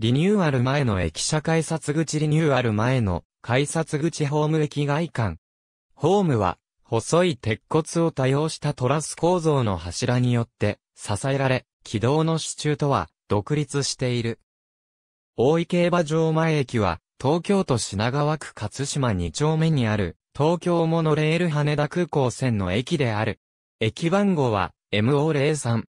リニューアル前の駅舎改札口リニューアル前の改札口ホーム駅外観。ホームは、細い鉄骨を多用したトラス構造の柱によって支えられ、軌道の支柱とは独立している。大井競馬場前駅は、東京都品川区勝島2丁目にある、東京モノレール羽田空港線の駅である。駅番号は、MO03。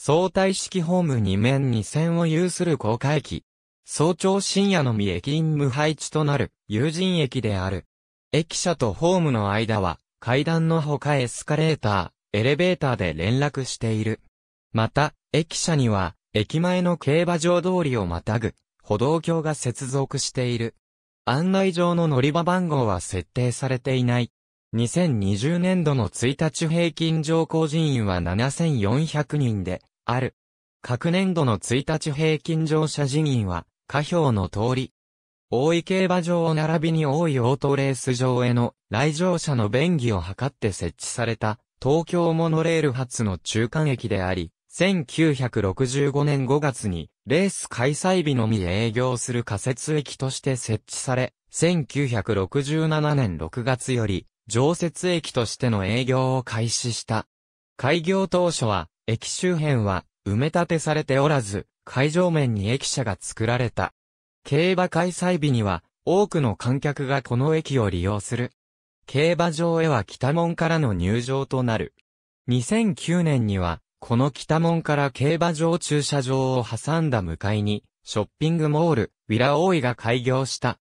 相対式ホーム2面2線を有する高架駅。早朝深夜のみ駅員無配置となる友人駅である。駅舎とホームの間は階段のほかエスカレーター、エレベーターで連絡している。また、駅舎には駅前の競馬場通りをまたぐ歩道橋が接続している。案内上の乗り場番号は設定されていない。2020年度の1日平均乗降人員は7400人で、ある。各年度の1日平均乗車人員は、下表の通り。大井競馬場を並びに大井オートレース場への来場者の便宜を図って設置された東京モノレール発の中間駅であり、1965年5月にレース開催日のみ営業する仮設駅として設置され、1967年6月より常設駅としての営業を開始した。開業当初は駅周辺は埋め立てされておらず、会場面に駅舎が作られた。競馬開催日には多くの観客がこの駅を利用する。競馬場へは北門からの入場となる。2009年には、この北門から競馬場駐車場を挟んだ向かいに、ショッピングモール、ウィラオイが開業した。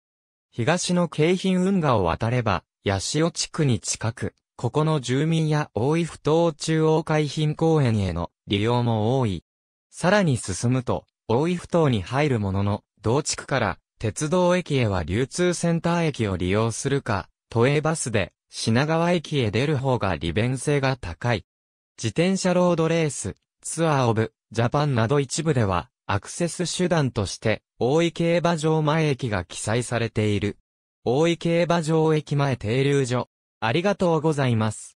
東の京浜運河を渡れば、八潮地区に近く、ここの住民や大井ふ頭中央海浜公園への利用も多い。さらに進むと、大井ふ頭に入るものの、同地区から鉄道駅へは流通センター駅を利用するか、都営バスで品川駅へ出る方が利便性が高い。自転車ロードレース、ツアーオブ、ジャパンなど一部では、アクセス手段として、大井競馬場前駅が記載されている。大井競馬場駅前停留所、ありがとうございます。